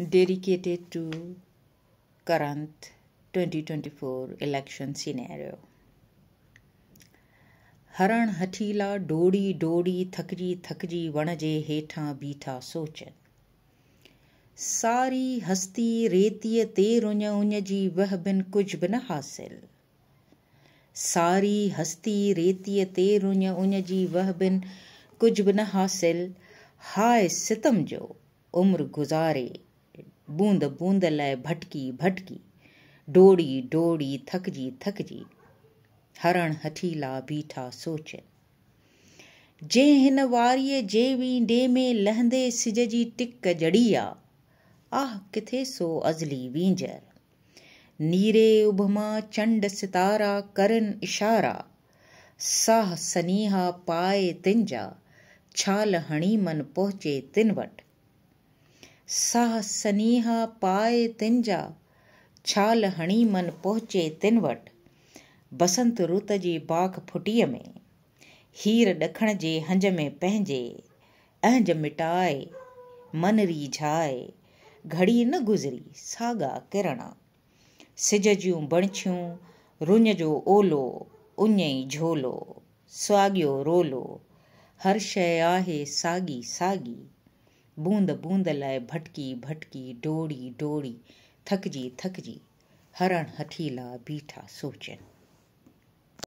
dedicated to current 2024 election scenario. हरण हठीला डोड़ी डोड़ी थकजी थकजी वण जे हेठां बीठा सोचनि सारी हस्ती रेतीअ ते रुञ उञ जी वह बिन कुझ बि न हासिल सारी हस्ती रेतीअ ते रुञ उञ जी वह बिन कुझ बि न हासिल हाय सितम जो उम्र गुज़ारे बूंद बूंद लय भटकी भटकी डोड़ी डोड़ी थकजी थकजी हरण हठीला बीठा सोचे जे हिन वारीअ जे वींडे में लहंदे सिज जी टिक जड़ी आह किथे सो अज़ली वींजर नीरे उभमा चंड सितारा करन इशारा साह सनीहा पाए तिंजा छाल हणी मन पहुचे तिन वटि सा सनीहा पाए तिन जा छाल हणी मन पहुचे तिन वटि बसंत रुत जी बाख फुटीअ में हीर ॾखण जे हंज में पंहिंजे अंज मिटाए मनरी जाए घड़ी न गुज़री साॻा किरणा सिज जूं बणछियूं रुञ जो ओलो उञ ई झोलो स्वाॻियो रोलो हर शइ आहे साॻी साॻी बूंद बूंद लय भटकी भटकी डोड़ी डोड़ी थकजी थकजी हरण हथीला बीठा सोचन